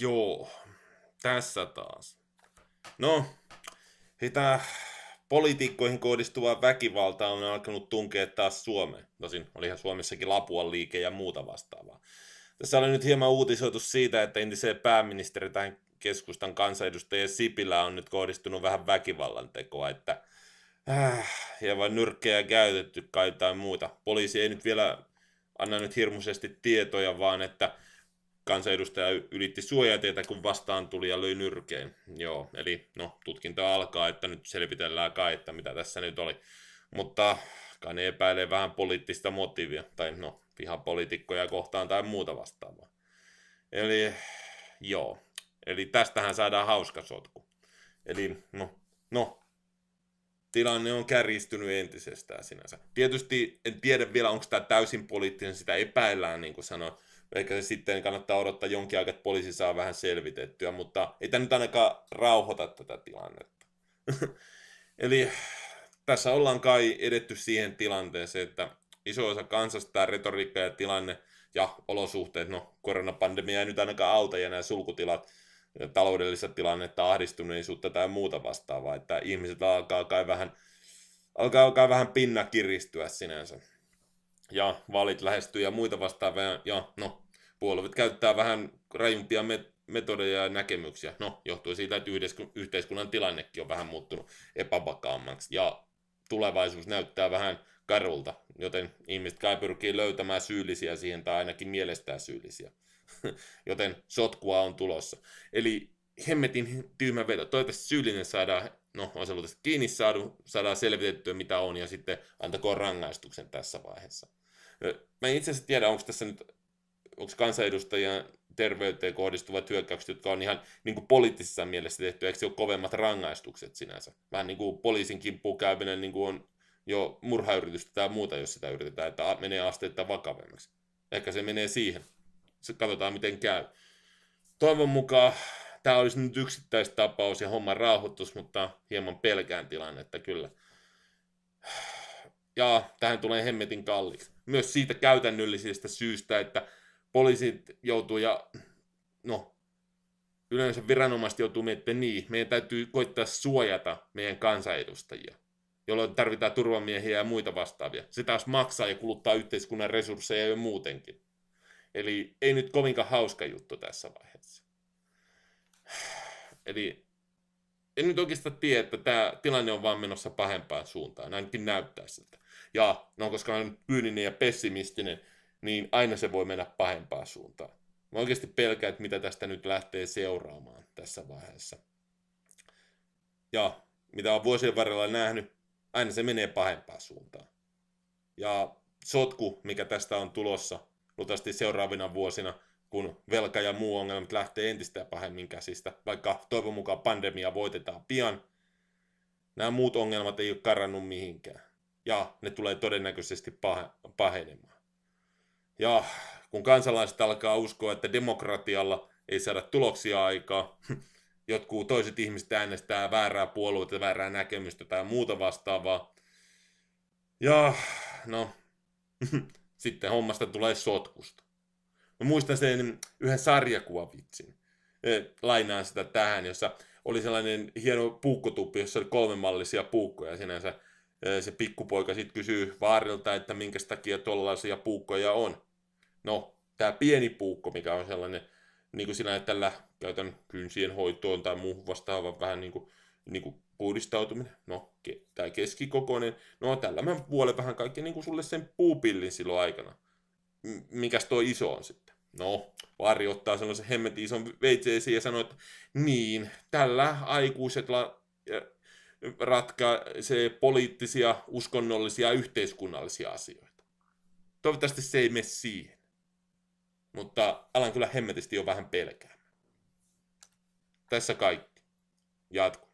Joo, tässä taas. No, sitä poliitikkoihin kohdistuva väkivalta on alkanut tunkea taas Suomeen. Tosin olihan Suomessakin Lapuan liike ja muuta vastaavaa. Tässä oli nyt hieman uutisoitu siitä, että entiseen pääministeri tähän keskustan kansanedustajien Sipilä on nyt kohdistunut vähän väkivallan tekoa, että äh, ja vain nyrkkejä käytetty kai jotain muuta. Poliisi ei nyt vielä anna nyt hirmuisesti tietoja, vaan että kansanedustaja ylitti suojateitä, kun vastaan tuli ja löi nyrkeen. Joo, eli no, tutkinta alkaa, että nyt selvitellään kai, että mitä tässä nyt oli. Mutta kai ne epäilee vähän poliittista motiivia, tai no, poliitikkoja kohtaan tai muuta vastaavaa. Eli joo, eli tästähän saadaan hauska sotku. Eli no, no tilanne on kärjistynyt entisestään sinänsä. Tietysti en tiedä vielä, onko tämä täysin poliittinen, sitä epäillään, niin kuin sanoin, Ehkä se sitten kannattaa odottaa jonkin aikaa, että poliisi saa vähän selvitettyä, mutta ei tämä nyt ainakaan rauhoita tätä tilannetta. Eli tässä ollaan kai edetty siihen tilanteeseen, että iso osa kansasta tämä retoriikka ja tilanne ja olosuhteet, no koronapandemia ei nyt ainakaan auta ja nämä sulkutilat, taloudellista tilannetta, ahdistuneisuutta tai muuta vastaavaa, että ihmiset alkaa kai vähän, alkaa, alkaa vähän pinna kiristyä sinänsä ja valit lähestyy ja muita vastaavia. Ja no, puolueet käyttää vähän rajumpia met- metodeja ja näkemyksiä. No, johtuu siitä, että yhteiskunnan tilannekin on vähän muuttunut epävakaammaksi ja tulevaisuus näyttää vähän karulta, joten ihmiset kai pyrkii löytämään syyllisiä siihen tai ainakin mielestään syyllisiä. joten sotkua on tulossa. Eli hemmetin tyhmä veto. Toivottavasti syyllinen saadaan, no on se kiinni saadu, saadaan selvitettyä mitä on ja sitten antakoon rangaistuksen tässä vaiheessa. Mä en itse asiassa tiedä, onko tässä nyt, onko kansanedustajien terveyteen kohdistuvat hyökkäykset, jotka on ihan niin kuin poliittisessa mielessä tehty, eikö se ole kovemmat rangaistukset sinänsä? Vähän niin kuin poliisin kimppuun käyminen niin kuin on jo murhayritystä tai muuta, jos sitä yritetään, että menee asteittain vakavemmaksi. Ehkä se menee siihen. Se katsotaan, miten käy. Toivon mukaan tämä olisi nyt yksittäistapaus ja homman rauhoitus, mutta hieman pelkään tilannetta kyllä ja tähän tulee hemmetin kalliiksi. Myös siitä käytännöllisestä syystä, että poliisit joutuu ja no, yleensä viranomaiset joutuu miettimään niin, meidän täytyy koittaa suojata meidän kansanedustajia, jolloin tarvitaan turvamiehiä ja muita vastaavia. Se taas maksaa ja kuluttaa yhteiskunnan resursseja jo muutenkin. Eli ei nyt kovinkaan hauska juttu tässä vaiheessa. Eli en nyt oikeastaan tiedä, että tämä tilanne on vaan menossa pahempaan suuntaan, ainakin näyttää siltä ja no koska on kyyninen ja pessimistinen, niin aina se voi mennä pahempaan suuntaan. Mä oikeasti pelkään, että mitä tästä nyt lähtee seuraamaan tässä vaiheessa. Ja mitä on vuosien varrella nähnyt, aina se menee pahempaan suuntaan. Ja sotku, mikä tästä on tulossa, luultavasti seuraavina vuosina, kun velka ja muu ongelmat lähtee entistä pahemmin käsistä, vaikka toivon mukaan pandemia voitetaan pian, nämä muut ongelmat ei ole karannut mihinkään ja ne tulee todennäköisesti pah- pahenemaan. Ja kun kansalaiset alkaa uskoa, että demokratialla ei saada tuloksia aikaa, jotkut toiset ihmiset äänestää väärää puoluetta, väärää näkemystä tai muuta vastaavaa. Ja no, sitten hommasta tulee sotkusta. Mä muistan sen yhden sarjakuvavitsin. E, lainaan sitä tähän, jossa oli sellainen hieno puukkotuppi, jossa oli kolmemallisia puukkoja sinänsä se pikkupoika sitten kysyy vaarilta, että minkä takia tuollaisia puukkoja on. No, tämä pieni puukko, mikä on sellainen, niin kuin sinä tällä käytän kynsien hoitoon tai muuhun vastaavan vähän niin kuin, niin kuin puhdistautuminen, no, ke- tämä keskikokoinen, no tällä mä puolen vähän kaikki niin kuin sulle sen puupillin silloin aikana. M- mikäs tuo iso on sitten? No, vaari ottaa sellaisen hemmetin ison veitseesi ja sanoo, että niin, tällä aikuisella ratkaisee poliittisia, uskonnollisia ja yhteiskunnallisia asioita. Toivottavasti se ei mene siihen. Mutta alan kyllä hemmetisti jo vähän pelkäämään. Tässä kaikki. Jatkuu.